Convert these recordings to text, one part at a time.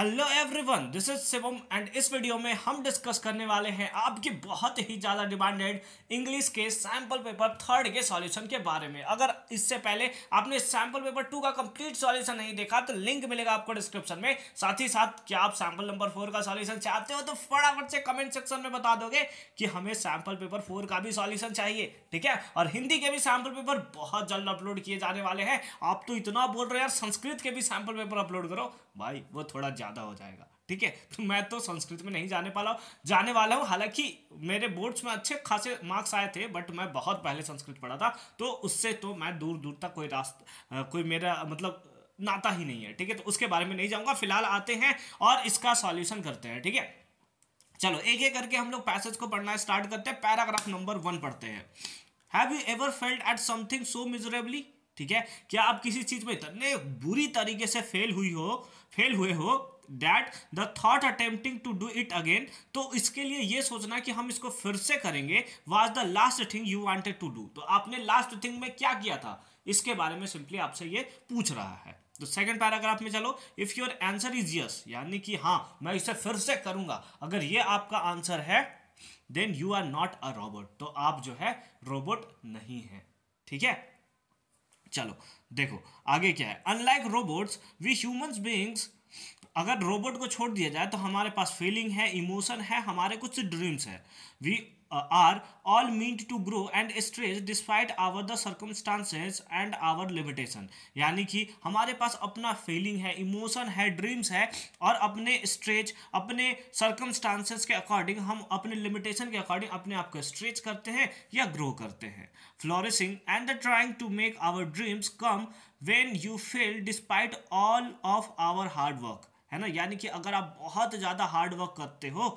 Hello everyone this is Shivam and इस video में हम डिस्कस करने वाले हैं आपकी बहुत ही ज़्यादा डिमांडेड इंग्लिश के सैम्पल पेपर थर्ड के सॉल्यूशन के बारे में अगर इससे पहले आपने सैम्पल पेपर टू का कंप्लीट सॉल्यूशन नहीं देखा तो लिंक मिलेगा आपको डिस्क्रिप्शन में साथ ही साथ क्या आप सैम्पल नंबर फोर का सॉल्यूशन चाहते हो तो फटाफट से कमेंट सेक्शन में बता दोगे कि हमें सैम्पल पेपर फोर का भी सॉल्यूशन चाहिए ठीक है और हिंदी के भी सैम्पल पेपर बहुत जल्द अपलोड किए जाने वाले हैं आप तो इतना बोल रहे हैं यार संस्कृत के भी सैम्पल पेपर अपलोड करो भाई वो थोड़ा ज़्यादा हो जाएगा ठीक है तो मैं तो संस्कृत में नहीं जाने पाला जाने वाला हूँ हालांकि मेरे बोर्ड्स में अच्छे खासे मार्क्स आए थे बट मैं बहुत पहले संस्कृत पढ़ा था तो उससे तो मैं दूर दूर तक कोई रास्ता कोई मेरा मतलब नाता ही नहीं है ठीक है तो उसके बारे में नहीं जाऊंगा फिलहाल आते हैं और इसका सॉल्यूशन करते हैं ठीक है चलो एक एक करके हम लोग पैसेज को पढ़ना स्टार्ट करते हैं पैराग्राफ नंबर वन पढ़ते हैं have you ever failed at something so miserably ठीक है क्या आप किसी चीज में इतने बुरी तरीके से फेल हुई हो फेल हुए हो that the thought attempting to do it again तो इसके लिए ये सोचना कि हम इसको फिर से करेंगे was the last thing you wanted to do तो आपने लास्ट थिंग में क्या किया था इसके बारे में सिंपली आपसे ये पूछ रहा है तो सेकंड पैराग्राफ में चलो if your answer is yes यानी कि हाँ मैं इसे फिर से करूंगा अगर ये आपका आंसर है then you are not a robot तो आप जो है रोबोट नहीं है ठीक है चलो देखो आगे क्या है unlike robots we human beings अगर रोबोट को छोड़ दिया जाए तो हमारे पास फीलिंग है इमोशन है हमारे कुछ ड्रीम्स है we uh, are all meant to grow and stretch despite our the circumstances and our limitation यानी कि हमारे पास अपना फीलिंग है इमोशन है ड्रीम्स है और अपने स्ट्रेच अपने सर्कमस्टांसेस के अकॉर्डिंग हम अपने लिमिटेशन के अकॉर्डिंग अपने आप को स्ट्रेच करते हैं या ग्रो करते हैं flourishing and the trying to make our dreams come when you fail despite all of our hard work है ना यानी कि अगर आप बहुत ज़्यादा हार्डवर्क करते हो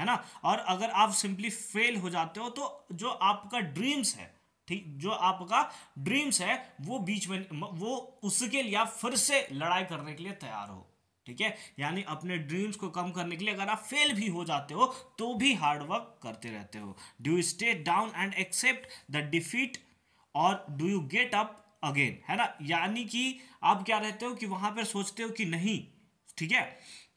है ना और अगर आप सिंपली फेल हो जाते हो तो जो आपका ड्रीम्स है ठीक जो आपका ड्रीम्स है वो बीच में वो उसके लिए आप फिर से लड़ाई करने के लिए तैयार हो ठीक है यानी अपने ड्रीम्स को कम करने के लिए अगर आप फेल भी हो जाते हो तो भी हार्डवर्क करते रहते हो do you stay down and accept the defeat और do you get up again है ना यानी कि आप क्या रहते हो कि वहां पर सोचते हो कि नहीं ठीक है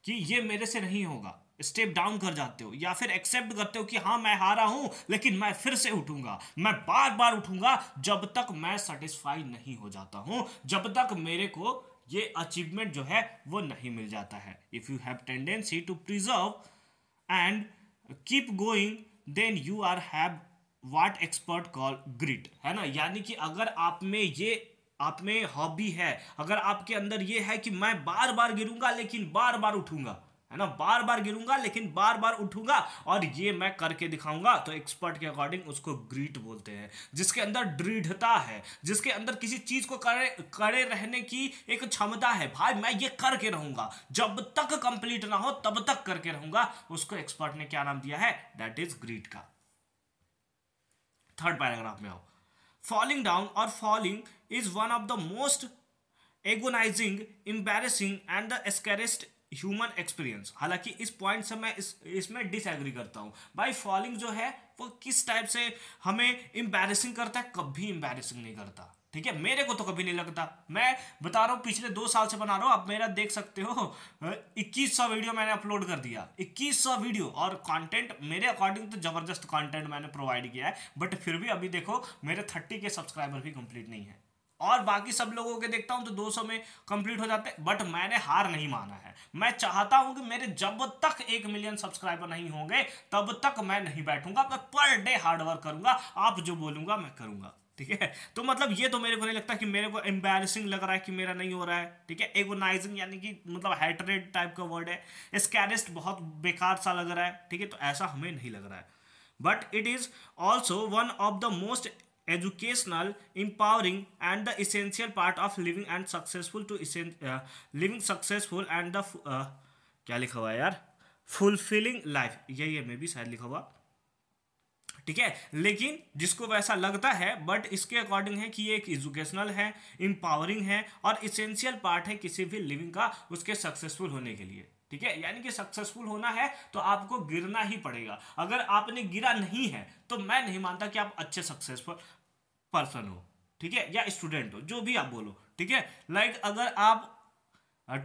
कि ये मेरे से नहीं होगा स्टेप डाउन कर जाते हो या फिर एक्सेप्ट करते हो कि हाँ मैं हारा हूं लेकिन मैं फिर से उठूंगा मैं बार बार उठूंगा जब तक मैं सेटिस्फाई नहीं हो जाता हूं जब तक मेरे को ये अचीवमेंट जो है वो नहीं मिल जाता है if you have tendency to preserve and keep going then you are have what expert call grit है ना यानी कि अगर आप में ये आप में हॉबी है अगर आपके अंदर ये है कि मैं बार बार गिरूंगा लेकिन बार बार उठूंगा है ना बार बार गिरूंगा लेकिन बार बार उठूंगा और ये मैं करके दिखाऊंगा तो एक्सपर्ट के अकॉर्डिंग उसको ग्रीट बोलते हैं जिसके अंदर दृढ़ता है जिसके अंदर किसी चीज को करे करे रहने की एक क्षमता है भाई मैं ये करके रहूंगा जब तक कंप्लीट ना हो तब तक करके रहूंगा उसको एक्सपर्ट ने क्या नाम दिया है दैट इज ग्रीट का थर्ड पैराग्राफ में आओ फॉलिंग डाउन और falling is one of the most agonizing embarrassing, and the scariest human experience हालांकि इस पॉइंट से मैं इस डिसएग्री करता हूँ भाई फॉलिंग जो है वो किस टाइप से हमें एम्बेरसिंग करता है कभी एम्बेरसिंग नहीं करता ठीक है मेरे को तो कभी नहीं लगता मैं बता रहा हूँ पिछले दो साल से बना रहा हूँ आप मेरा देख सकते हो इक्कीस सौ वीडियो मैंने अपलोड कर दिया इक्कीस सौ वीडियो और कंटेंट मेरे अकॉर्डिंग तो ज़बरदस्त कंटेंट मैंने प्रोवाइड किया है बट फिर भी अभी देखो मेरे थर्टी के सब्सक्राइबर भी कंप्लीट नहीं है और बाकी सब लोगों के देखता हूं तो 200 में कंप्लीट हो जाते बट मैंने हार नहीं माना है मैं चाहता हूं कि मेरे जब तक एक मिलियन सब्सक्राइबर नहीं होंगे तब तक मैं नहीं बैठूंगा मैं पर डे हार्डवर्क करूंगा आप जो बोलूंगा मैं करूंगा ठीक है तो मतलब ये तो मेरे को नहीं लगता कि मेरे को एम्बेरसिंग लग रहा है कि मेरा नहीं हो रहा है ठीक है एगोनाइजिंग यानी कि मतलब हैटरेड टाइप का वर्ड है स्कैरिस्ट बहुत बेकार सा लग रहा है ठीक है तो ऐसा हमें नहीं लग रहा है but it is also one of the most educational empowering and the essential part of living and successful to uh, living successful and the uh, क्या लिखा हुआ है यार फुलफिलिंग लाइफ यही है मे भी शायद लिखा हुआ ठीक है लेकिन जिसको वैसा लगता है बट इसके अकॉर्डिंग है कि ये एक एजुकेशनल है इम्पावरिंग है और इसेंशियल पार्ट है किसी भी लिविंग का उसके सक्सेसफुल होने के लिए ठीक है यानी कि सक्सेसफुल होना है तो आपको गिरना ही पड़ेगा अगर आपने गिरा नहीं है तो मैं नहीं मानता कि आप अच्छे सक्सेसफुल पर्सन हो ठीक है या स्टूडेंट हो जो भी आप बोलो ठीक है लाइक अगर आप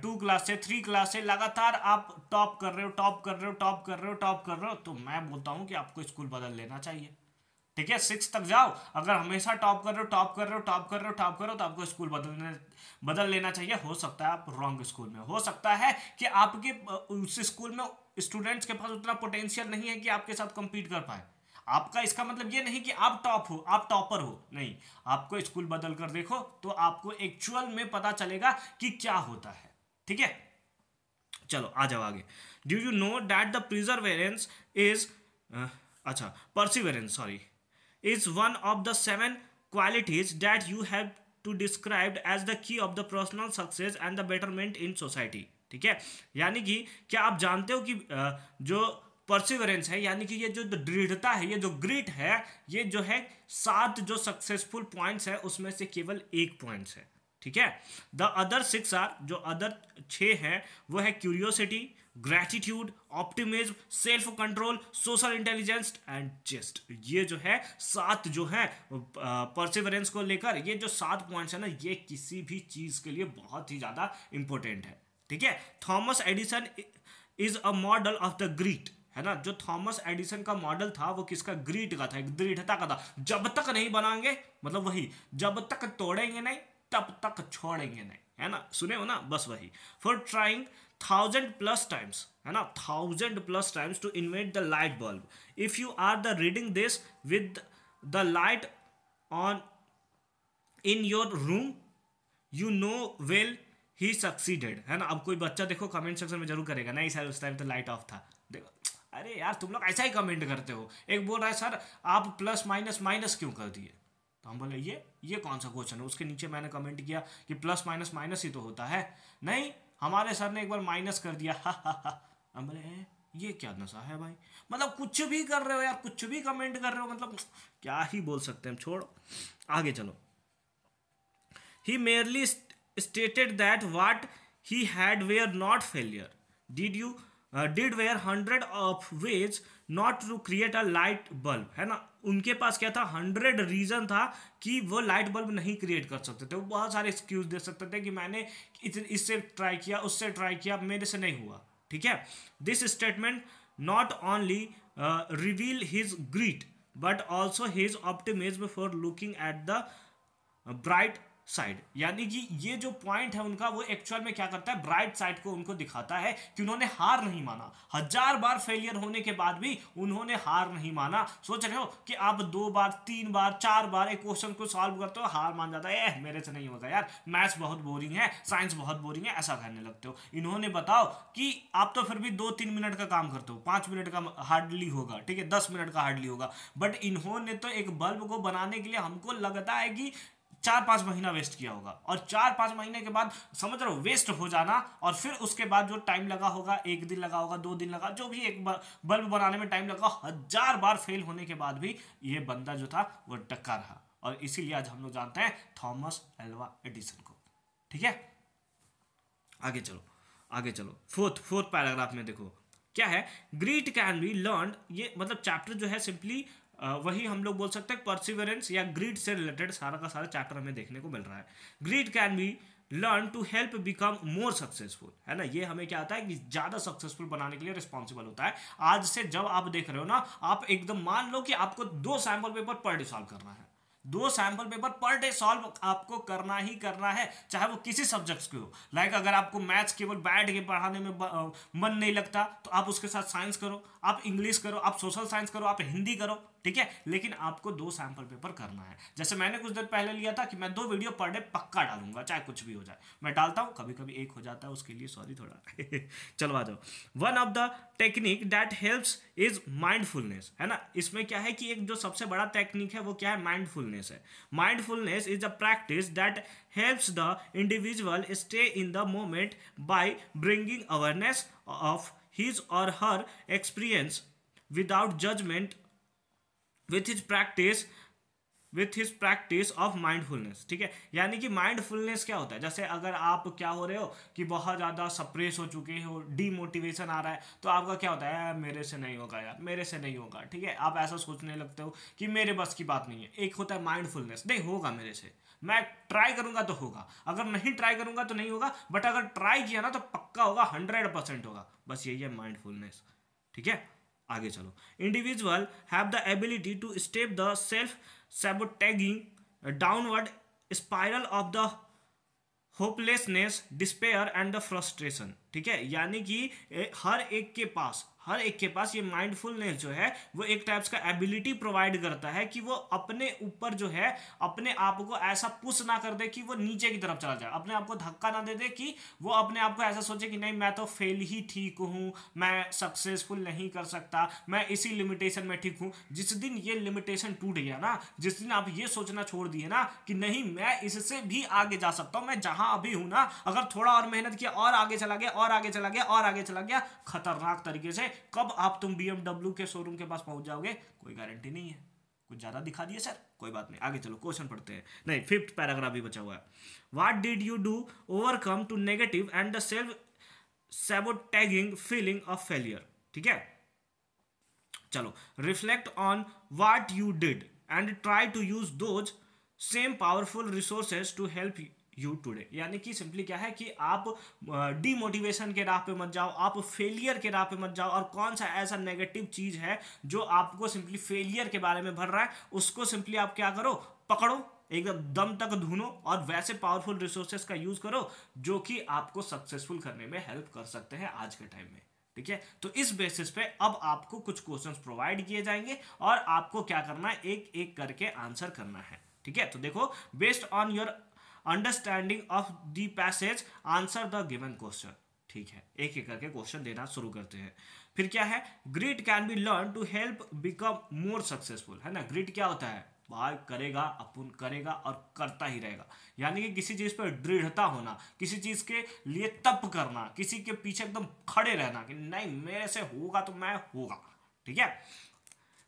टू क्लास से थ्री क्लास से लगातार आप टॉप कर रहे हो टॉप कर रहे हो टॉप कर रहे हो टॉप कर रहे हो तो मैं बोलता हूं कि आपको स्कूल बदल लेना चाहिए ठीक है सिक्स तक जाओ अगर हमेशा टॉप कर रहे हो टॉप कर रहे हो टॉप कर रहे हो टॉप कर रहे हो तो आपको स्कूल बदलने बदल लेना चाहिए हो सकता है आप रॉन्ग स्कूल में हो सकता है कि आपके उस स्कूल में स्टूडेंट्स के पास उतना पोटेंशियल नहीं है कि आपके साथ कंपीट कर पाए आपका इसका मतलब ये नहीं कि आप टॉप हो आप टॉपर हो नहीं आपको स्कूल बदल कर देखो तो आपको एक्चुअल में पता चलेगा कि क्या होता है ठीक है चलो आ जाओ आगे do you know that the perseverance is अच्छा perseverance sorry is one of the seven qualities that you have to describe as the key of the personal success and the betterment in society ठीक है यानी कि क्या आप जानते हो कि जो परसिवरेंस है यानी कि ये जो दृढ़ता है ये जो ग्रिट है ये जो है सात जो सक्सेसफुल पॉइंट्स है उसमें से केवल एक पॉइंट्स है ठीक है द अदर सिक्स आर जो अदर छः हैं वो है curiosity gratitude optimism self control social intelligence and zest ये जो है सात जो है परसिवरेंस को लेकर ये जो सात पॉइंट्स है ना ये किसी भी चीज़ के लिए बहुत ही ज़्यादा इंपॉर्टेंट है ठीक है Thomas Edison is a model of the grit है ना जो थॉमस एडिसन का मॉडल था वो किसका ग्रीट का था दृढ़ता का था जब तक नहीं बनाएंगे मतलब वही जब तक तोड़ेंगे नहीं तब तक छोड़ेंगे नहीं है ना सुने हो ना बस वही for trying thousand plus times है ना thousand plus times to invent the light bulb if you are the reading this with the light on in your room you know well he succeeded है ना अब कोई बच्चा देखो comment section में जरूर करेगा नहीं सर उस टाइम तो लाइट ऑफ था देखो अरे यार तुम लोग ऐसा ही कमेंट करते हो एक बोल रहा है सर आप प्लस माइनस माइनस क्यों कर दिए तो हम बोले ये ये कौन सा क्वेश्चन है उसके नीचे मैंने कमेंट किया कि प्लस माइनस माइनस ही तो होता है नहीं हमारे सर ने एक बार माइनस कर दिया हम बोले ये क्या नशा है भाई मतलब कुछ भी कर रहे हो यार कुछ भी कमेंट कर रहे हो मतलब क्या ही बोल सकते हैं छोड़ छोड़ो आगे चलो he merely stated that what he had were not failure did you did were hundred of ways not to create a light bulb है ना उनके पास क्या था हंड्रेड रीज़न था कि वो लाइट बल्ब नहीं क्रिएट कर सकते थे वो बहुत सारे एक्सक्यूज दे सकते थे कि मैंने इससे ट्राई किया उससे ट्राई किया मेरे से नहीं हुआ ठीक है this statement not only reveal his grit but also his optimism for looking at the bright side यानी कि ये जो पॉइंट है उनका वो एक्चुअल में क्या करता है ब्राइट साइड को उनको दिखाता है कि उन्होंने हार नहीं माना हजार बार फेलियर होने के बाद भी उन्होंने हार नहीं माना सोच रहे हो कि आप दो बार तीन बार चार बार एक क्वेश्चन को सॉल्व करते हो हार मान जाता है एह मेरे से नहीं होता यार मैथ्स बहुत बोरिंग है साइंस बहुत बोरिंग है ऐसा कहने लगते हो इन्होंने बताओ कि आप तो फिर भी दो तीन मिनट का काम करते हो पाँच मिनट का हार्डली होगा ठीक है दस मिनट का हार्डली होगा बट इन्होंने तो एक बल्ब को बनाने के लिए हमको लगता है कि चार पांच महीना वेस्ट किया होगा और चार पांच महीने के बाद समझ रहे हो वेस्ट हो जाना और फिर उसके बाद जो टाइम लगा होगा एक दिन लगा होगा दो दिन लगा जो भी एक बल्ब बनाने में टाइम लगा हजार बार फेल होने के बाद भी ये बंदा जो था वो डक्का रहा और इसीलिए आज हम लोग जानते हैं थॉमस एल्वा एडिसन को ठीक है आगे चलो आगे चलो फोर्थ फोर्थ पैराग्राफ में देखो क्या है ग्रीट कैन बी लर्न ये मतलब चैप्टर जो है सिंपली वही हम लोग बोल सकते हैं परसिवरेंस या ग्रीड से रिलेटेड सारा का सारा चैप्टर हमें देखने को मिल रहा है grit can be learn to help become more successful है ना ये हमें क्या आता है कि ज़्यादा सक्सेसफुल बनाने के लिए रिस्पॉन्सिबल होता है आज से जब आप देख रहे हो ना आप एकदम मान लो कि आपको दो sample paper per day solve करना है दो sample paper per day solve आपको करना ही करना है चाहे वो किसी सब्जेक्ट्स के हो लाइक अगर आपको मैथ्स केवल बैठ के पढ़ाने में मन नहीं लगता तो आप उसके साथ साइंस करो आप इंग्लिश करो आप सोशल साइंस करो आप हिंदी करो ठीक है लेकिन आपको दो सैंपल पेपर करना है जैसे मैंने कुछ देर पहले लिया था कि मैं दो वीडियो पर डे पक्का डालूंगा चाहे कुछ भी हो जाए मैं डालता हूं कभी कभी एक हो जाता है उसके लिए सॉरी थोड़ा चलो आ जाओ one of the technique that helps is mindfulness है ना इसमें क्या है कि एक जो सबसे बड़ा टेक्निक है वो क्या है माइंडफुलनेस है mindfulness is a practice that helps the individual stay in the moment by bringing awareness of his और her experience without judgment with his practice with his practice of mindfulness ठीक है यानी कि माइंडफुलनेस क्या होता है जैसे अगर आप क्या हो रहे हो कि बहुत ज़्यादा सप्रेस हो चुके हो डीमोटिवेशन आ रहा है तो आपका क्या होता है मेरे से नहीं होगा यार मेरे से नहीं होगा ठीक है आप ऐसा सोचने लगते हो कि मेरे बस की बात नहीं है एक होता है माइंडफुलनेस नहीं होगा मेरे से मैं ट्राई करूंगा तो होगा अगर नहीं ट्राई करूंगा तो नहीं होगा बट अगर ट्राई किया ना तो पक्का होगा हंड्रेड परसेंट होगा बस यही है माइंडफुलनेस ठीक है आगे चलो individual have the ability to step the self sabotaging downward spiral of the hopelessness despair and the frustration ठीक है यानी कि हर एक के पास हर एक के पास ये माइंडफुलनेस जो है वो एक टाइप्स का एबिलिटी प्रोवाइड करता है कि वो अपने ऊपर जो है अपने आप को ऐसा पुश ना कर दे कि वो नीचे की तरफ चला जाए अपने आप को धक्का ना दे दे कि वो अपने आप को ऐसा सोचे कि नहीं मैं तो फेल ही ठीक हूँ मैं सक्सेसफुल नहीं कर सकता मैं इसी लिमिटेशन में ठीक हूँ जिस दिन ये लिमिटेशन टूट गया ना जिस दिन आप ये सोचना छोड़ दिए ना कि नहीं मैं इससे भी आगे जा सकता हूँ मैं जहाँ अभी हूँ ना अगर थोड़ा और मेहनत किया और आगे चला गया और आगे चला गया और आगे चला गया खतरनाक तरीके से कब आप तुम बीएमडब्ल्यू के शोरूम के पास पहुंच जाओगे कोई गारंटी नहीं है कुछ ज़्यादा दिखा दिए सर कोई बात नहीं आगे चलो क्वेश्चन पढ़ते हैं नहीं फिफ्थ पैराग्राफ भी बचा हुआ है what did you do overcome to negative and the self sabotaging feeling of failure ठीक है चलो reflect on what you did and try to use those same powerful resources to help you today यानी कि simply क्या है कि आप demotivation के राह पे मत जाओ आप फेलियर के राह पे मत जाओ और कौन सा ऐसा नेगेटिव चीज़ है जो आपको सिंपली फेलियर के बारे में भर रहा है उसको सिंपली आप क्या करो पकड़ो एकदम दम तक धुनो और वैसे पावरफुल रिसोर्सेस का यूज़ करो जो कि आपको सक्सेसफुल करने में हेल्प कर सकते हैं आज के टाइम में ठीक है तो इस बेसिस पे अब आपको कुछ क्वेश्चंस प्रोवाइड किए जाएंगे और आपको क्या करना है एक एक करके आंसर करना है ठीक है तो देखो based on your understanding of the passage answer the given question ठीक है एक एक करके क्वेश्चन देना शुरू करते हैं फिर क्या है grit can be learn to help become more successful है ना ग्रिड क्या होता है भाई करेगा अपन करेगा और करता ही रहेगा यानी कि किसी चीज़ पर दृढ़ता होना किसी चीज़ के लिए तप करना किसी के पीछे एकदम खड़े रहना कि नहीं मेरे से होगा तो मैं होगा ठीक है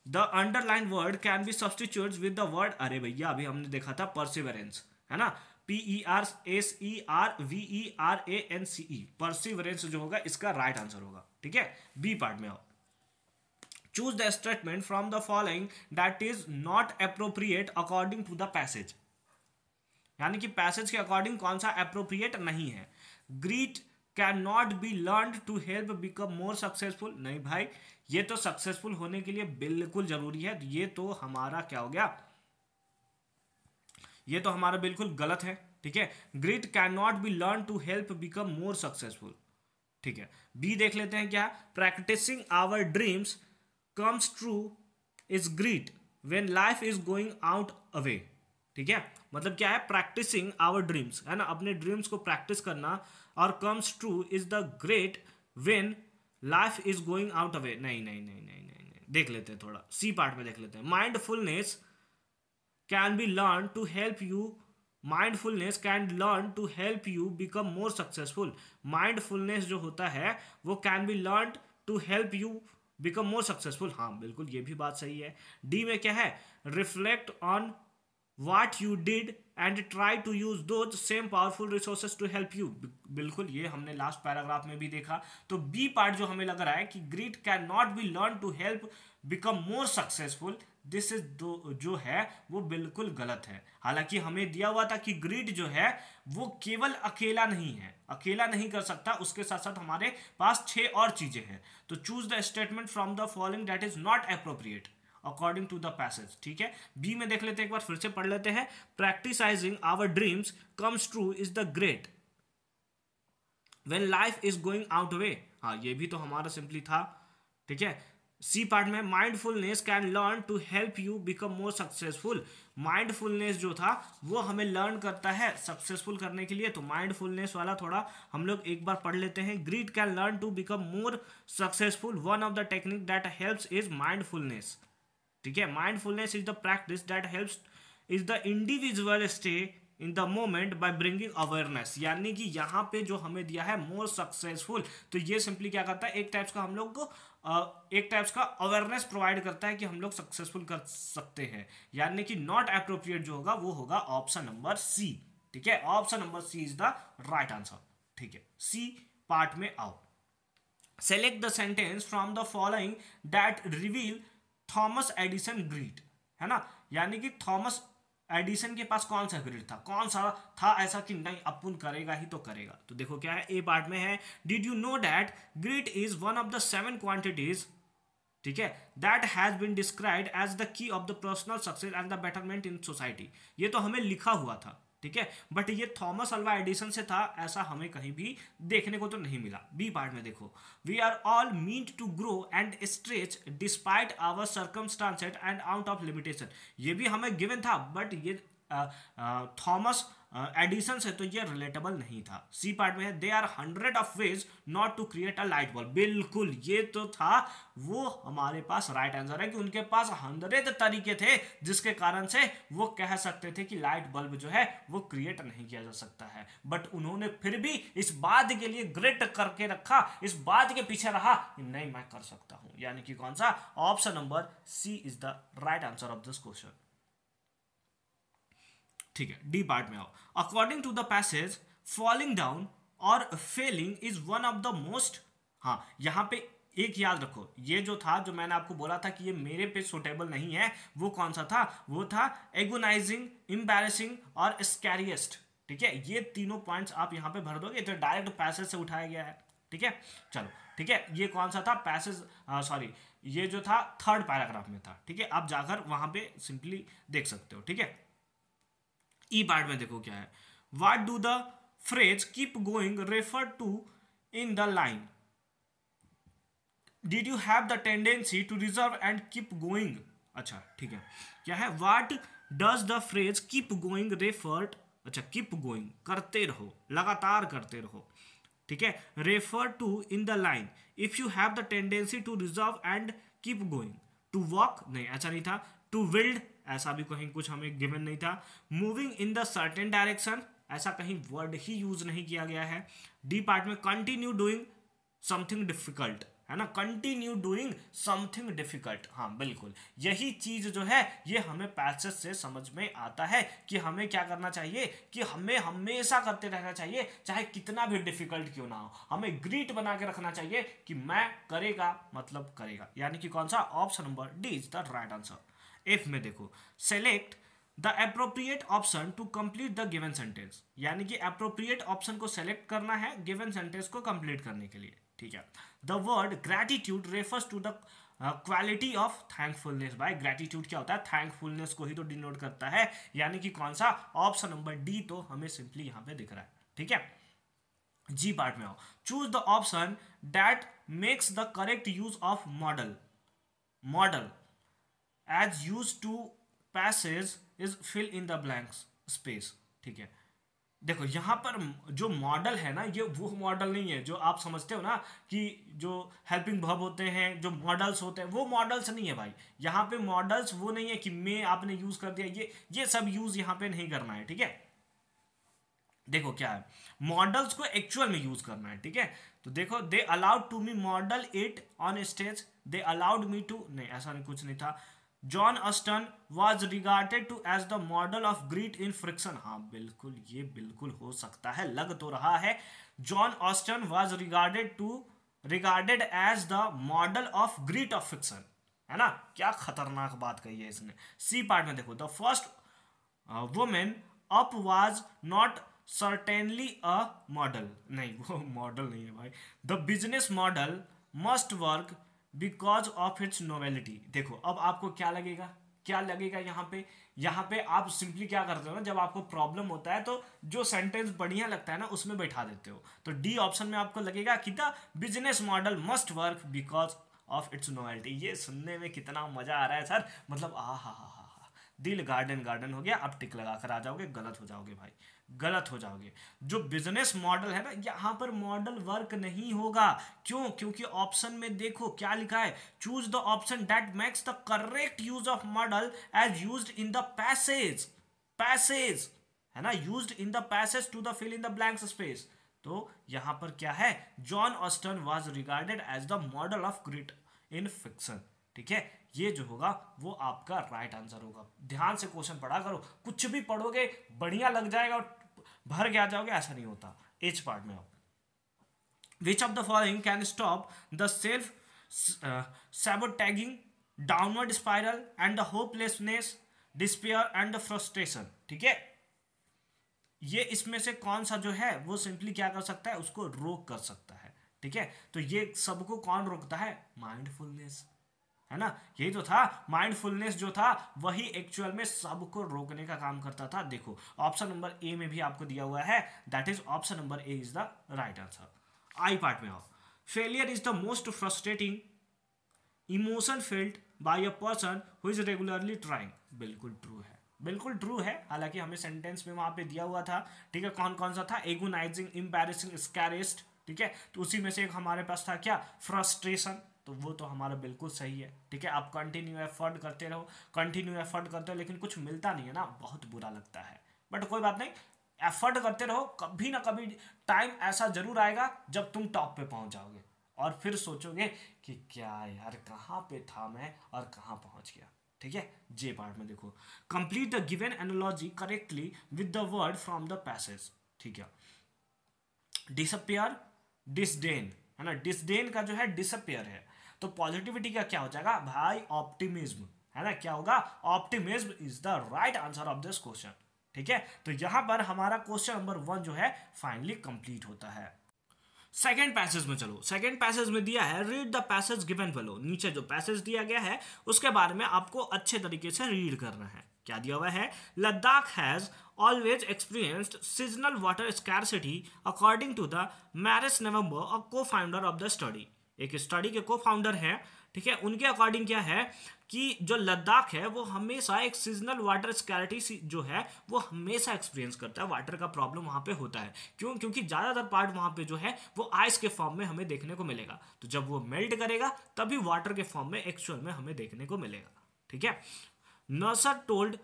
the underline word can be substitute with the word अरे भैया अभी हमने देखा था परसिवरेंस है ना R S E R V E R A N C E perseverance जो होगा इसका राइट right आंसर होगा ठीक है बी पार्ट में आओ choose the statement from the following that is not appropriate according to the passage यानी कि पैसेज के अकॉर्डिंग कौन सा अप्रोप्रिएट नहीं है grit can not be learn to help become more successful नहीं भाई ये तो सक्सेसफुल होने के लिए बिल्कुल जरूरी है ये तो हमारा क्या हो गया ये तो हमारा बिल्कुल गलत है ठीक है grit can not be learn to help become more successful ठीक है बी देख लेते हैं क्या practising our dreams comes true is grit when life is going out away ठीक है मतलब क्या है प्रैक्टिसिंग आवर ड्रीम्स है ना अपने ड्रीम्स को प्रैक्टिस करना और comes true is the great when life is going out away नहीं नहीं नहीं नहीं नहीं देख लेते हैं थोड़ा सी पार्ट में देख लेते हैं mindfulness can be learned to help you mindfulness can learn to help you become more successful mindfulness जो होता है वो can be learn to help you become more successful हाँ बिल्कुल ये भी बात सही है डी में क्या है reflect on what you did and try to use those same powerful resources to help you बिल्कुल ये हमने लास्ट पैराग्राफ में भी देखा तो बी पार्ट जो हमें लग रहा है कि grit can not be learn to help become more successful this is जो है वो बिल्कुल गलत है हालांकि हमें दिया हुआ था कि ग्रिड जो है वो केवल अकेला नहीं है अकेला नहीं कर सकता उसके साथ साथ हमारे पास छः और चीज़ें हैं तो choose the statement from the following that is not appropriate according to the passage ठीक है बी में देख लेते हैं एक बार फिर से पढ़ लेते हैं practising our dreams comes true is the great when life is going out way हाँ ये भी तो हमारा सिंपली था ठीक है सी पार्ट में mindfulness can learn to help you become more successful mindfulness जो था वो हमें लर्न करता है सक्सेसफुल करने के लिए तो माइंडफुलनेस वाला थोड़ा हम लोग एक बार पढ़ लेते हैं grit can learn to become more successful one of the technique that helps is mindfulness ठीक है mindfulness is the practice that helps is the individual stay in the moment by bringing awareness यानी कि यहाँ पे जो हमें दिया है मोर सक्सेसफुल तो ये सिंपली क्या करता है एक टाइप्स का हम लोग को एक टाइप्स का अवेयरनेस प्रोवाइड करता है कि हम लोग सक्सेसफुल कर सकते हैं यानी कि नॉट अप्रोप्रिएट जो होगा वो होगा ऑप्शन नंबर सी ठीक है option number C is the right answer ठीक है सी पार्ट में आओ select the sentence from the following that reveal Thomas Edison grit है ना यानी कि थॉमस एडिसन के पास कौन सा ग्रिड था कौन सा था ऐसा कि नहीं अपुन करेगा ही तो करेगा तो देखो क्या है ए पार्ट में है did you know that grit is one of the seven quantities ठीक है that has been describe as the key of the personal success and the betterment in society ये तो हमें लिखा हुआ था ठीक है बट ये थॉमस अल्वा एडिसन से था ऐसा हमें कहीं भी देखने को तो नहीं मिला बी पार्ट में देखो we are all mean to grow and stretch despite our circumstance and out of limitation ये भी हमें गिवन था बट ये Thomas uh, uh, Edison uh, है तो ये रिलेटेबल नहीं था सी पार्ट में they are hundred of ways not to create a light bulb बिल्कुल ये तो था वो हमारे पास राइट right आंसर है कि उनके पास हंड्रेड तरीके थे जिसके कारण से वो कह सकते थे कि लाइट बल्ब जो है वो क्रिएट नहीं किया जा सकता है बट उन्होंने फिर भी इस बात के लिए ग्रेट करके रखा इस बात के पीछे रहा कि नहीं मैं कर सकता हूं यानी कि कौन सा option number C is the right answer of this question ठीक है डी पार्ट में आओ according to the passage falling down और failing is one of the most हाँ यहां पे एक याद रखो ये जो था जो मैंने आपको बोला था कि ये मेरे पे सुटेबल नहीं है वो कौन सा था वो था एगोनाइजिंग एम्बेरसिंग और स्कैरियस्ट ठीक है ये तीनों पॉइंट्स आप यहाँ पे भर दोगे तो डायरेक्ट पैसेज से उठाया गया है ठीक है चलो ठीक है ये कौन सा था पैसेज सॉरी ये जो था थर्ड पैराग्राफ में था ठीक है आप जाकर वहां पे सिंपली देख सकते हो ठीक है ई e पार्ट में देखो क्या है what do the phrase keep going refer to in the line did you have the tendency to reserve and keep going अच्छा ठीक है क्या है what does the phrase keep going referred अच्छा कीप गोइंग करते रहो लगातार करते रहो ठीक है refer to in the line if you have the tendency to reserve and keep going to walk नहीं ऐसा नहीं था टू विल्ड ऐसा भी कहीं कुछ हमें गिवन नहीं था moving in the certain direction ऐसा कहीं वर्ड ही यूज नहीं किया गया है डी पार्ट में कंटिन्यू डूइंग समथिंग डिफिकल्ट है ना कंटिन्यू डूइंग समथिंग डिफिकल्ट हाँ बिल्कुल यही चीज जो है ये हमें पैसेज से समझ में आता है कि हमें क्या करना चाहिए कि हमें हमेशा करते रहना चाहिए चाहे कितना भी डिफिकल्ट क्यों ना हो हमें ग्रीट बना के रखना चाहिए कि मैं करेगा मतलब करेगा यानी कि कौन सा option number D is the right answer F में देखो select the appropriate option to complete the given sentence यानी कि अप्रोप्रिएट ऑप्शन को सेलेक्ट करना है गिवन सेंटेंस को कंप्लीट करने के लिए ठीक है the word gratitude refers to the quality of thankfulness भाई ग्रेटिट्यूड क्या होता है थैंकफुलनेस को ही तो डिनोट करता है यानी कि कौन सा ऑप्शन नंबर डी तो हमें सिंपली यहां पे दिख रहा है ठीक है जी पार्ट में आओ choose the option that makes the correct use of modal modal as use to passage is fill in the blank space ठीक है देखो यहाँ पर जो मॉडल है ना ये वो मॉडल नहीं है जो आप समझते हो ना कि जो हेल्पिंग भव होते हैं जो मॉडल्स होते हैं वो मॉडल्स नहीं है भाई यहाँ पे मॉडल्स वो नहीं है कि मैं आपने यूज़ कर दिया ये ये सब यूज़ यहाँ पे नहीं करना है ठीक है देखो क्या है मॉडल्स को एक्चुअल में यूज़ करना है ठीक है तो देखो they allowed to me model it on stage they allowed me to नहीं ऐसा नहीं कुछ नहीं था John Aston was regarded to as the model of grit in friction हाँ बिल्कुल ये बिल्कुल हो सकता है लग तो रहा है John Austen was regarded to regarded as the model of grit of friction है ना क्या खतरनाक बात कही है इसने सी पार्ट में देखो the first women up was not certainly a model नहीं वो मॉडल नहीं है भाई the business model must work because of its novelty देखो अब आपको क्या लगेगा क्या लगेगा यहाँ पे यहाँ पे आप सिंपली क्या करते हो ना जब आपको प्रॉब्लम होता है तो जो सेंटेंस बढ़िया लगता है ना उसमें बैठा देते हो तो डी ऑप्शन में आपको लगेगा कि the business model must work because of its novelty ये सुनने में कितना मजा आ रहा है सर मतलब आ हा हा हा दिल गार्डन गार्डन हो गया आप टिक लगा कर आ जाओगे गलत हो जाओगे भाई गलत हो जाओगे जो बिजनेस मॉडल है ना यहां पर मॉडल वर्क नहीं होगा क्यों क्योंकि ऑप्शन में देखो क्या लिखा है choose the option that makes the correct use of model as used in the passage passage है ना use in the passage to the fill in the blank space तो यहां पर क्या है John Austen was regarded as the model of grit in fiction ठीक है ये जो होगा वो आपका राइट right आंसर होगा ध्यान से क्वेश्चन पढ़ा करो कुछ भी पढ़ोगे बढ़िया लग जाएगा और भर गया जाओगे ऐसा नहीं होता एच पार्ट में आप which of the following can stop the self sabotaging downward spiral and the hopelessness despair and the frustration ठीक है ये इसमें से कौन सा जो है वो सिंपली क्या कर सकता है उसको रोक कर सकता है ठीक है तो ये सबको कौन रोकता है माइंडफुलनेस है ना यही तो था माइंडफुलनेस जो था वही एक्चुअल में सबको रोकने का काम करता था देखो ऑप्शन नंबर ए में भी आपको दिया हुआ है that is option number A is the right answer I part में आओ failure is the most frustrating emotion felt by a person who is regularly trying बिल्कुल ट्रू है बिल्कुल ट्रू है हालांकि हमें सेंटेंस में वहां पे दिया हुआ था ठीक है कौन कौन सा था एगोनाइजिंग इम्पेरिसिंग स्कैरिस्ट ठीक है तो उसी में से एक हमारे पास था क्या फ्रस्ट्रेशन तो वो तो हमारा बिल्कुल सही है ठीक है आप कंटिन्यू एफर्ट करते रहो कंटिन्यू एफर्ट करते रहो लेकिन कुछ मिलता नहीं है ना बहुत बुरा लगता है बट कोई बात नहीं एफर्ट करते रहो कभी ना कभी टाइम ऐसा जरूर आएगा जब तुम टॉप पे पहुंच जाओगे और फिर सोचोगे कि क्या यार कहाँ पे था मैं और कहाँ पहुंच गया ठीक है जे पार्ट में देखो complete the given analogy correctly with the word from the passage ठीक है डिसअपियर डिसडेन है ना डिसडेन का जो है डिसअपियर है तो पॉजिटिविटी का क्या हो जाएगा भाई ऑप्टिमिज्म है ना क्या होगा optimism is the right answer of this question ठीक है तो यहां पर हमारा क्वेश्चन नंबर वन जो है फाइनली कंप्लीट होता है सेकेंड पैसेज में चलो सेकेंड पैसेज में दिया है रीड द पैसेज गिवन बलो नीचे जो पैसेज दिया गया है उसके बारे में आपको अच्छे तरीके से रीड करना है क्या दिया हुआ है Ladakh has always experienced seasonal water scarcity according to the Maris November और co founder of the study एक स्टडी के को फाउंडर हैं ठीक है उनके अकॉर्डिंग क्या है कि जो लद्दाख है वो हमेशा एक सीजनल वाटर स्कैरिटी जो है वो हमेशा एक्सपीरियंस करता है वाटर का प्रॉब्लम वहाँ पे होता है क्यों क्योंकि ज़्यादातर पार्ट वहाँ पे जो है वो आइस के फॉर्म में हमें देखने को मिलेगा तो जब वो मेल्ट करेगा तभी वाटर के फॉर्म में एक्चुअल में हमें देखने को मिलेगा ठीक है Nusser told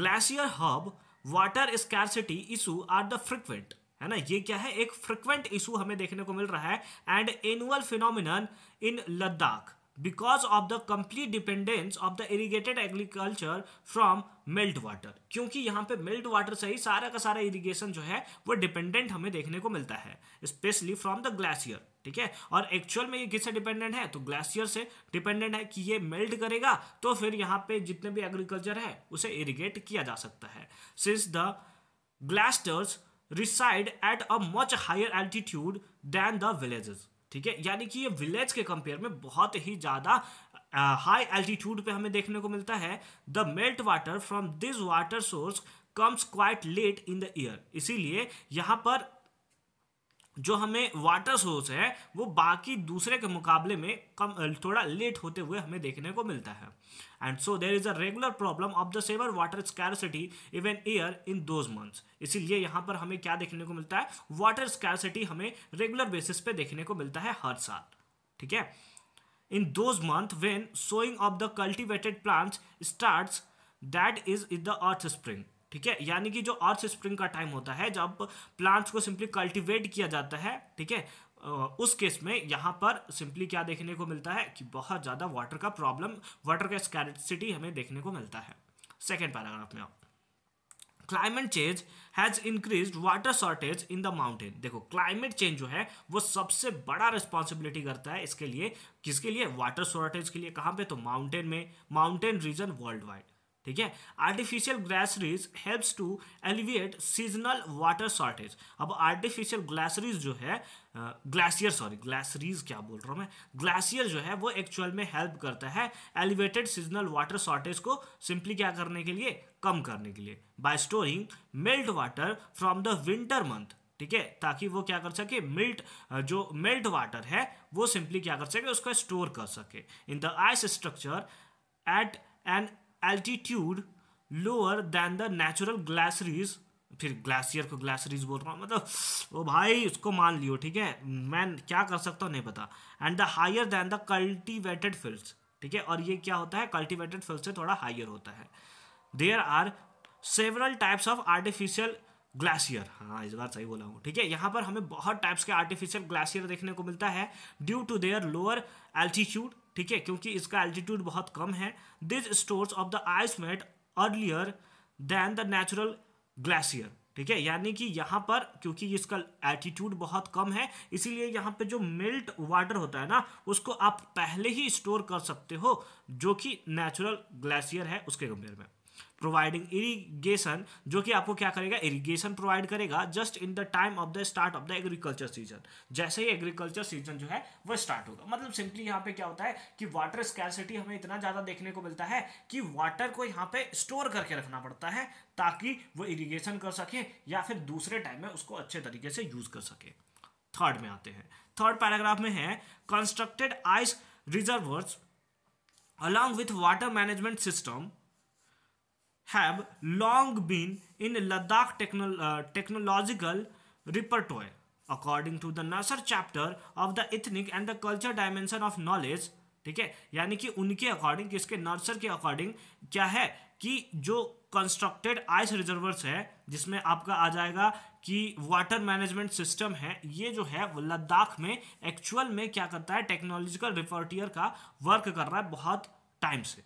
glacier hub water scarcity issue are the frequent है ना ये क्या है एक फ्रिक्वेंट इशू हमें देखने को मिल रहा है and annual phenomenon in Ladakh because of the complete dependence of the irrigated agriculture from melt water क्योंकि यहाँ पे मेल्ट वाटर से ही सारा का सारा इरीगेशन जो है वो डिपेंडेंट हमें देखने को मिलता है स्पेशली फ्रॉम द ग्लेशियर ठीक है और एक्चुअल में ये किससे डिपेंडेंट है तो ग्लेशियर से डिपेंडेंट है कि ये मेल्ट करेगा तो फिर यहाँ पे जितने भी एग्रीकल्चर है उसे इरीगेट किया जा सकता है since the glaciers reside at a much higher altitude than the villages ठीक है यानी कि ये विलेज के कंपेयर में बहुत ही ज़्यादा हाई एल्टीट्यूड पे हमें देखने को मिलता है the melt water from this water source comes quite late in the year इसीलिए यहाँ पर जो हमें वाटर सोर्स है वो बाकी दूसरे के मुकाबले में कम थोड़ा लेट होते हुए हमें देखने को मिलता है and so there is a regular problem of the severe water scarcity even year in those months इसीलिए यहाँ पर हमें क्या देखने को मिलता है वाटर स्कैरसिटी हमें रेगुलर बेसिस पे देखने को मिलता है हर साल ठीक है in those month when sowing of the cultivated plants start that is is the earth spring ठीक है यानी कि जो अर्थ स्प्रिंग का टाइम होता है जब प्लांट्स को सिंपली कल्टिवेट किया जाता है ठीक है उस केस में यहाँ पर सिंपली क्या देखने को मिलता है कि बहुत ज़्यादा वाटर का प्रॉब्लम वाटर का स्कैरसिटी हमें देखने को मिलता है सेकेंड पैराग्राफ में आप climate change has increase water shortage in the mountain देखो क्लाइमेट चेंज जो है वो सबसे बड़ा रिस्पॉन्सिबिलिटी करता है इसके लिए किसके लिए वाटर शॉर्टेज के लिए कहाँ पे तो माउंटेन में माउंटेन रीजन वर्ल्ड वाइड ठीक है artificial glaciers helps to alleviate seasonal water shortage अब आर्टिफिशियल ग्लैसरीज जो है ग्लासियर सॉरी ग्लैसरीज क्या बोल रहा हूँ मैं ग्लैशियर जो है वो एक्चुअल में हेल्प करता है एलिवेटेड सीजनल वाटर शॉर्टेज को सिंपली क्या करने के लिए कम करने के लिए by storing melt water from the winter month ठीक है ताकि वो क्या कर सके मिल्ट जो मेल्ट वाटर है वो सिंपली क्या कर सके उसको स्टोर कर सके in the ice structure at an altitude lower than the natural glaciers फिर ग्लासियर को ग्लासरीज बोल रहा हूँ मतलब वो भाई उसको मान लियो ठीक है मैं क्या कर सकता हूँ नहीं पता and the higher than the cultivated fields ठीक है और ये क्या होता है कल्टिवेटेड फील्ड से थोड़ा हायर होता है there are several types of artificial glacier हाँ इस बार सही बोला हूँ ठीक है यहाँ पर हमें बहुत टाइप्स के आर्टिफिशियल ग्लाशियर देखने को मिलता है due to their lower altitude ठीक है क्योंकि इसका एल्टीट्यूड बहुत कम है these stores of the ice melt earlier than the natural glacier ठीक है यानी कि यहाँ पर क्योंकि इसका एटीट्यूड बहुत कम है इसीलिए यहाँ पे जो मिल्ट वाटर होता है ना उसको आप पहले ही स्टोर कर सकते हो जो कि नेचुरल ग्लेशियर है उसके कंपेयर में प्रोवाइडिंग इरीगेशन जो कि आपको क्या करेगा इरीगेशन प्रोवाइड करेगा just in the time of the start of the agriculture season जैसे ही एग्रीकल्चर सीजन जो है वो स्टार्ट होगा मतलब सिंपली यहाँ पे क्या होता है कि वाटर स्कैरसिटी हमें इतना ज़्यादा देखने को मिलता है कि वाटर को यहाँ पे स्टोर करके रखना पड़ता है ताकि वो इरीगेशन कर सके या फिर दूसरे टाइम में उसको अच्छे तरीके से यूज़ कर सके थर्ड में आते हैं थर्ड पैराग्राफ में है constructed ice reservoirs along with water management system have long been in Ladakh technological uh, according to the to chapter of the ethnic and the culture dimension of knowledge ठीक है यानी कि उनके अकॉर्डिंग किसके नर्सर के according क्या है कि जो कंस्ट्रक्टेड आइस रिजर्वर्स है जिसमें आपका आ जाएगा कि वाटर मैनेजमेंट सिस्टम है ये जो है वो लद्दाख में एक्चुअल में क्या करता है टेक्नोलॉजिकल रिपोर्टियर का वर्क कर रहा है बहुत टाइम से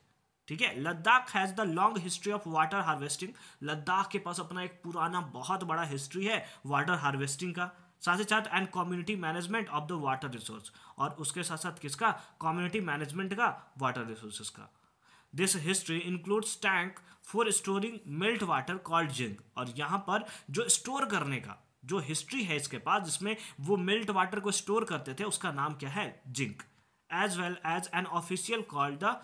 ठीक है Ladakh has the long history of water harvesting Ladakh के पास अपना एक पुराना बहुत बड़ा हिस्ट्री है वाटर हार्वेस्टिंग का साथ ही साथ and community management of the water resource और उसके साथ साथ किसका कम्युनिटी मैनेजमेंट का वाटर रिसोर्सेज का this history includes tank for storing melt water called zing और यहाँ पर जो स्टोर करने का जो हिस्ट्री है इसके पास जिसमें वो मिल्ट वाटर को स्टोर करते थे उसका नाम क्या है zing as well as an official called the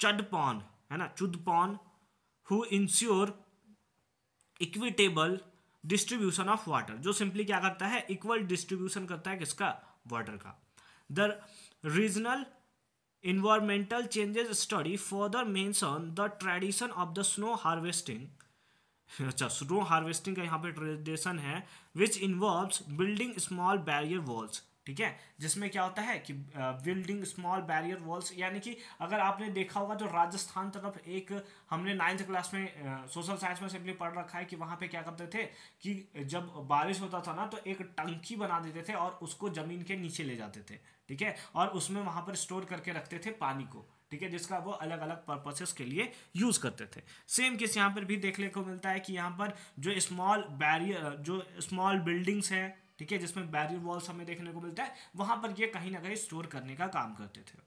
churpon है ना churpon who ensure equitable distribution of water जो सिंपली क्या करता है इक्वल डिस्ट्रीब्यूशन करता है किसका वाटर का the regional environmental changes study further mention the tradition of the snow harvesting अच्छा स्नो हार्वेस्टिंग का यहाँ पे ट्रेडिशन है which involve building small barrier walls ठीक है जिसमें क्या होता है कि बिल्डिंग स्मॉल बैरियर वॉल्स यानी कि अगर आपने देखा होगा जो तो राजस्थान तरफ एक हमने नाइन्थ क्लास में सोशल साइंस में सिंपली पढ़ रखा है कि वहाँ पे क्या करते थे कि जब बारिश होता था ना तो एक टंकी बना देते थे और उसको ज़मीन के नीचे ले जाते थे ठीक है और उसमें वहाँ पर स्टोर करके रखते थे पानी को ठीक है जिसका वो अलग अलग पर्पसेस के लिए यूज़ करते थे सेम केस यहाँ पर भी देखने को मिलता है कि यहाँ पर जो स्मॉल बैरियर जो स्मॉल बिल्डिंग्स हैं ठीक है जिसमें बैरियर वॉल्स हमें देखने को मिलता है वहां पर ये कहीं ना कहीं स्टोर करने का काम करते थे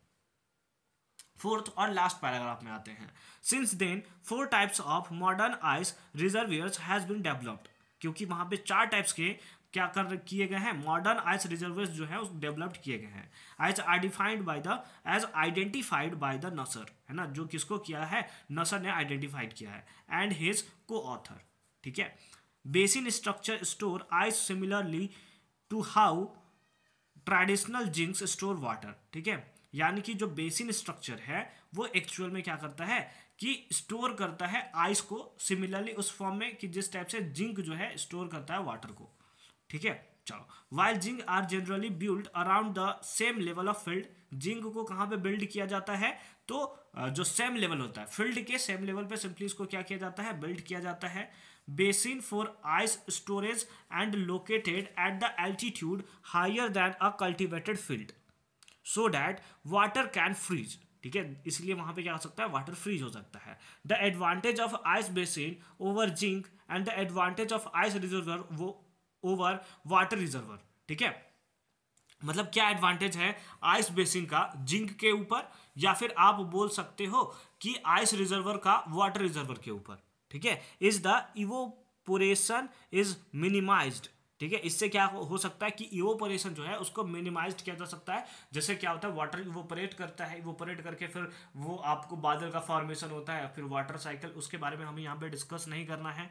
फोर्थ और लास्ट पैराग्राफ में आते हैं since then four types of modern ice reservoirs has been developed क्योंकि वहां पे चार टाइप्स के क्या कर किए गए हैं मॉडर्न आइस रिजर्वियर्स जो है उस डेवलप्ड किए गए हैं as identified by the as identified by the Nusser है ना जो किसको किया है नसर ने आइडेंटिफाइड किया है एंड हिज को ऑथर ठीक है basin structure store ice similarly to how traditional zings store water ठीक है यानी कि जो बेसिन स्ट्रक्चर है वो एक्चुअल में क्या करता है कि स्टोर करता है आइस को सिमिलरली उस फॉर्म में कि जिस टाइप से जिंक जो है स्टोर करता है वाटर को ठीक है चलो while zing are generally build around the same level of field zing को कहाँ पे बिल्ड किया जाता है तो जो सेम लेवल होता है फील्ड के सेम लेवल पे सिंपली इसको क्या किया जाता है बिल्ड किया जाता है basin for ice storage and located at the altitude higher than a cultivated field so that water can freeze ठीक है इसलिए वहां पे क्या हो सकता है वाटर फ्रीज हो सकता है the advantage of ice basin over zing and the advantage of ice reservoir वो ओवर वाटर रिजर्वर ठीक है मतलब क्या एडवांटेज है आइस बेसिन का जिंक के ऊपर या फिर आप बोल सकते हो कि आइस रिजर्वर का वाटर रिजर्वर के ऊपर ठीक है is the evaporation is minimize ठीक है इससे क्या हो सकता है कि इवोपोरेशन जो है उसको मिनिमाइज किया जा सकता है जैसे क्या होता है वाटर इवोपरेट करता है इवोपरेट करके फिर वो आपको बादल का फॉर्मेशन होता है फिर वाटर साइकिल उसके बारे में हमें यहाँ पे डिस्कस नहीं करना है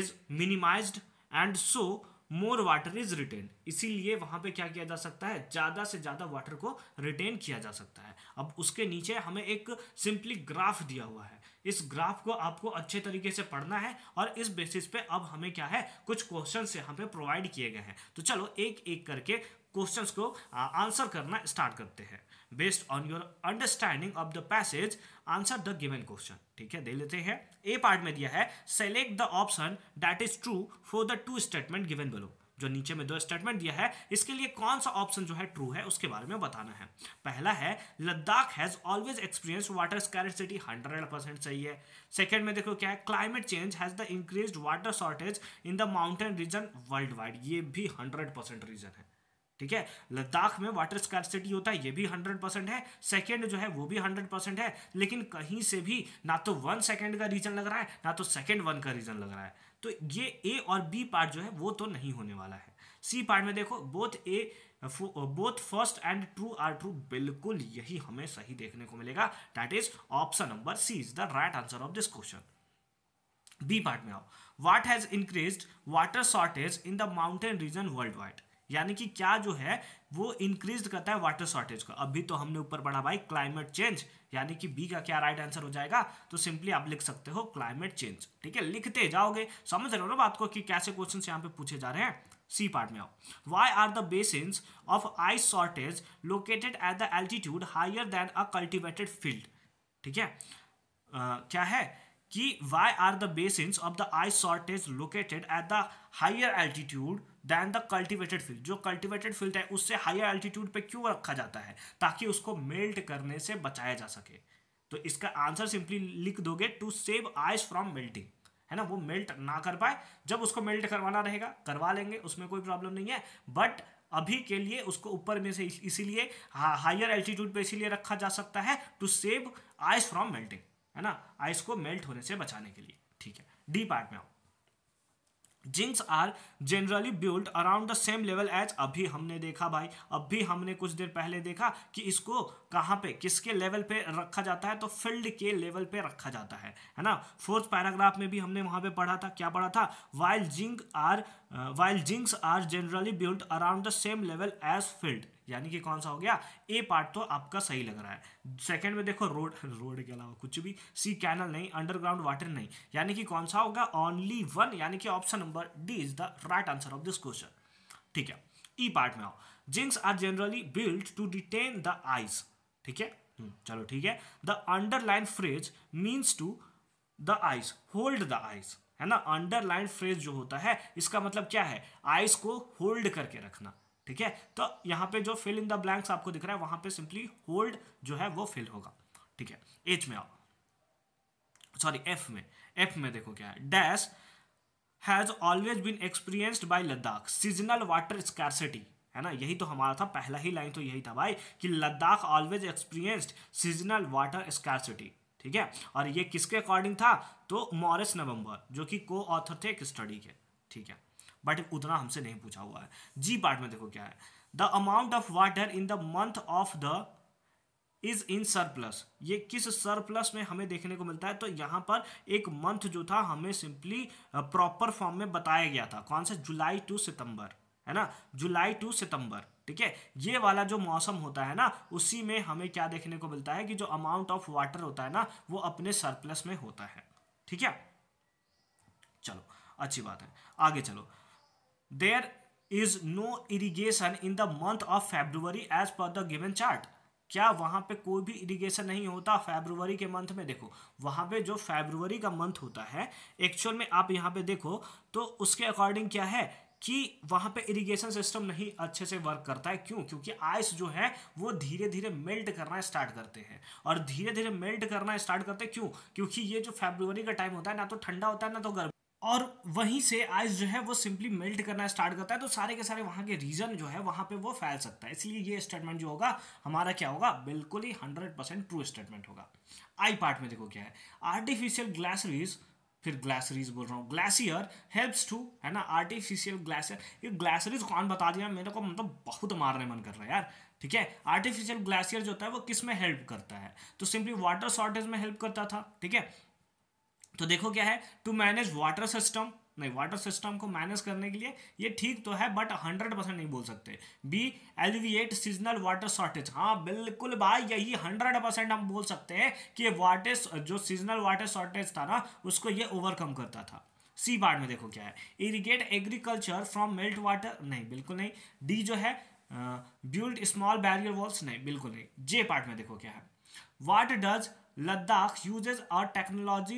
is minimized and so more water is retain इसीलिए वहाँ पे क्या किया जा सकता है ज़्यादा से ज़्यादा वाटर को रिटेन किया जा सकता है अब उसके नीचे हमें एक सिंपली ग्राफ दिया हुआ है इस ग्राफ को आपको अच्छे तरीके से पढ़ना है और इस बेसिस पे अब हमें क्या है कुछ क्वेश्चन यहाँ पे प्रोवाइड किए गए हैं तो चलो एक एक करके क्वेश्चंस को आंसर करना स्टार्ट करते हैं based on your understanding of the passage answer the given question ठीक है दे लेते हैं ए पार्ट में दिया है select the option that is true for the two statement given below जो नीचे में दो स्टेटमेंट दिया है इसके लिए कौन सा ऑप्शन जो है ट्रू है उसके बारे में बताना है पहला है Ladakh has always experience water scarcity 100 percent सही है सेकेंड में देखो क्या है climate change has the increase water shortage in the mountain region world wide ये भी हंड्रेड परसेंट रीजन है ठीक है लद्दाख में वाटर स्कैरसिटी होता है ये भी हंड्रेड परसेंट है सेकेंड जो है वो भी हंड्रेड परसेंट है लेकिन कहीं से भी ना तो वन सेकेंड का रीजन लग रहा है ना तो सेकेंड वन का रीजन लग रहा है तो ये ए और बी पार्ट जो है वो तो नहीं होने वाला है सी पार्ट में देखो both A both first and true are true बिल्कुल यही हमें सही देखने को मिलेगा that is option number C is the right answer of this question B part में आओ what has increase water shortage in the mountain region world wide यानी कि क्या जो है वो इंक्रीज करता है वाटर शॉर्टेज को अभी तो हमने ऊपर पढ़ा भाई क्लाइमेट चेंज यानी कि बी का क्या राइट आंसर हो जाएगा तो सिंपली आप लिख सकते हो क्लाइमेट चेंज ठीक है लिखते जाओगे समझ रहे हो ना बात को कि कैसे क्वेश्चन यहाँ पे पूछे जा रहे हैं सी पार्ट में आओ why are the basin of ice shortage located at the altitude higher than a cultivated field ठीक है क्या है कि why are the basin of the ice shortage located at the higher altitude than the cultivated field जो cultivated field है उससे high altitude पे क्यों रखा जाता है ताकि उसको मेल्ट करने से बचाया जा सके तो इसका आंसर सिंपली लिख दोगे to save ice from melting है ना वो मेल्ट ना कर पाए जब उसको मेल्ट करवाना रहेगा करवा लेंगे उसमें कोई प्रॉब्लम नहीं है बट अभी के लिए उसको ऊपर में से इसीलिए हायर एल्टीट्यूड पे इसीलिए रखा जा सकता है to save ice from melting है ना आइस को मेल्ट होने से बचाने के लिए ठीक है डी पार्ट में आओ zings are generally build around the same level as अभी हमने देखा भाई अभी हमने कुछ देर पहले देखा कि इसको कहाँ पे किसके लेवल पे रखा जाता है तो फील्ड के लेवल पे रखा जाता है है ना फोर्थ पैराग्राफ में भी हमने वहाँ पे पढ़ा था क्या पढ़ा था while zing are while zings are generally build around the same level as field यानी कि कौन सा हो गया ए पार्ट तो आपका सही लग रहा है सेकंड में देखो रोड रोड के अलावा कुछ भी सी कैनल नहीं अंडरग्राउंड वाटर नहीं यानी कि कौन सा होगा ओनली वन यानी कि option number D is the right answer of this question ठीक है ई e पार्ट में आओ zings are generally build to detain the ice ठीक है हम्म, चलो ठीक है the underline phrase means to the ice hold the ice है ना अंडरलाइन फ्रेज जो होता है इसका मतलब क्या है आइस को होल्ड करके रखना ठीक है तो यहाँ पे जो फिल इन द ब्लैंक्स आपको दिख रहा है वहां पे सिंपली होल्ड जो है वो फिल होगा ठीक है एच में आओ सॉरी एफ में एफ में देखो क्या है dash has always been experienced by Ladakh seasonal water scarcity है ना यही तो हमारा था पहला ही लाइन तो यही था भाई कि Ladakh always experienced seasonal water scarcity ठीक है और ये किसके अकॉर्डिंग था तो मॉरिस नवंबर जो कि को ऑथर थे एक स्टडी के ठीक है बट उतना हमसे नहीं पूछा हुआ है जी पार्ट में देखो क्या है the amount of water in the month of the is in surplus ये किस सरप्लस में हमें देखने को मिलता है तो यहाँ पर एक मंथ जो था हमें सिंपली प्रॉपर फॉर्म में बताया गया था कौन सा जुलाई टू सितंबर है ना जुलाई टू सितंबर ठीक है ये वाला जो मौसम होता है ना उसी में हमें क्या देखने को मिलता है कि जो अमाउंट ऑफ वाटर होता है ना वो अपने सरप्लस में होता है ठीक है चलो अच्छी बात है आगे चलो there is no irrigation in the month of February as per the given chart. क्या वहाँ पे कोई भी इरिगेशन नहीं होता फेब्रुवरी के मंथ में देखो वहाँ पे जो फेब्रुवरी का मंथ होता है एक्चुअल में आप यहाँ पे देखो तो उसके अकॉर्डिंग क्या है कि वहाँ पे इरिगेशन सिस्टम नहीं अच्छे से वर्क करता है क्यों क्योंकि आइस जो है वो धीरे धीरे मेल्ट करना स्टार्ट करते हैं और धीरे धीरे मेल्ट करना स्टार्ट करते हैं क्यों क्योंकि ये जो फेब्रुवरी का टाइम होता है ना तो ठंडा होता है ना तो गर्म और वहीं से आइस जो है वो सिंपली मेल्ट करना स्टार्ट करता है तो सारे के सारे वहां के रीजन जो है वहां पे वो फैल सकता है इसलिए ये स्टेटमेंट जो होगा हमारा क्या होगा बिल्कुल ही हंड्रेड परसेंट ट्रू स्टेटमेंट होगा आई पार्ट में देखो क्या है आर्टिफिशियल ग्लासरीज फिर ग्लासरीज बोल रहा हूँ ग्लासियर हेल्प्स टू है ना आर्टिफिशियल ग्लासियर ये ग्लासरीज कौन बता दिया मेरे को मतलब बहुत मारने मन कर रहा है यार ठीक है आर्टिफिशियल ग्लासियर जो होता है वो किस में हेल्प करता है तो सिंपली वाटर शॉर्टेज में हेल्प करता था ठीक है तो देखो क्या है टू मैनेज वाटर सिस्टम नहीं वाटर सिस्टम को मैनेज करने के लिए ये ठीक तो है बट हंड्रेड परसेंट नहीं बोल सकते B alleviate seasonal water shortage हाँ बिल्कुल भाई यही हंड्रेड परसेंट हम बोल सकते हैं कि वाटर जो सीजनल वाटर शॉर्टेज था ना उसको ये ओवरकम करता था सी पार्ट में देखो क्या है irrigate agriculture from melt water नहीं बिल्कुल नहीं डी जो है बिल्ड स्मॉल बैरियर वॉल्स नहीं बिल्कुल नहीं जे पार्ट में देखो क्या है what does Ladakh uses our technology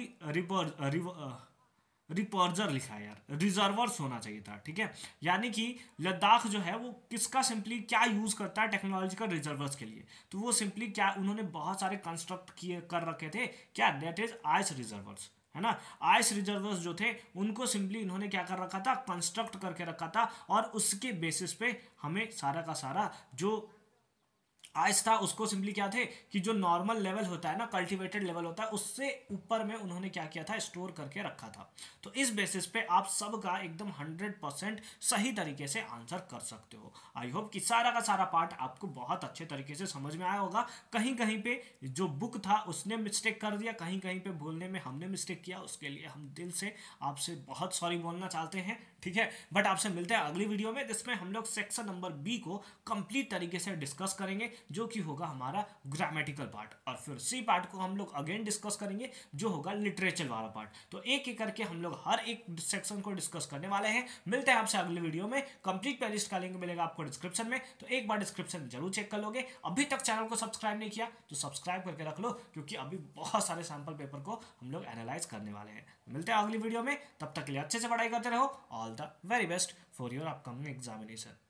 रिपर्जर लिखा है यार रिजर्वर्स होना चाहिए था ठीक है यानी कि लद्दाख जो है वो किसका सिंपली क्या यूज़ करता है टेक्नोलॉजी का रिजर्वर्स के लिए तो वो सिंपली क्या उन्होंने बहुत सारे कंस्ट्रक्ट किए कर रखे थे क्या दैट इज आइस रिजर्वर्स है ना आइस रिजर्वर्स जो थे उनको सिंपली इन्होंने क्या कर रखा था कंस्ट्रक्ट करके रखा था और उसके बेसिस पे हमें सारा का सारा जो आइस था उसको सिंपली क्या थे कि जो नॉर्मल लेवल होता है ना कल्टीवेटेड लेवल होता है उससे ऊपर में उन्होंने क्या किया था स्टोर करके रखा था तो इस बेसिस पे आप सबका एकदम 100 परसेंट सही तरीके से आंसर कर सकते हो आई होप कि सारा का सारा पार्ट आपको बहुत अच्छे तरीके से समझ में आया होगा कहीं कहीं पे जो बुक था उसने मिस्टेक कर दिया कहीं कहीं पर भूलने में हमने मिस्टेक किया उसके लिए हम दिल से आपसे बहुत सॉरी बोलना चाहते हैं ठीक है बट आपसे मिलते हैं अगली वीडियो में जिसमें हम लोग सेक्शन नंबर बी को कंप्लीट तरीके से डिस्कस करेंगे जो कि होगा हमारा ग्रामेटिकल पार्ट और फिर सी पार्ट को हम लोग अगेन डिस्कस करेंगे जो होगा लिटरेचर वाला पार्ट तो एक एक करके हम लोग हर एक सेक्शन को डिस्कस करने वाले हैं मिलते हैं आपसे अगले वीडियो में कंप्लीट प्लेलिस्ट का लिंक मिलेगा आपको डिस्क्रिप्शन में तो एक बार डिस्क्रिप्शन जरूर चेक कर लोगे अभी तक चैनल को सब्सक्राइब नहीं किया तो सब्सक्राइब करके रख लो क्योंकि अभी बहुत सारे सैम्पल पेपर को हम लोग एनालाइज करने वाले हैं मिलते हैं अगली वीडियो में तब तक के लिए अच्छे से पढ़ाई करते रहो और all the very best for your upcoming examination.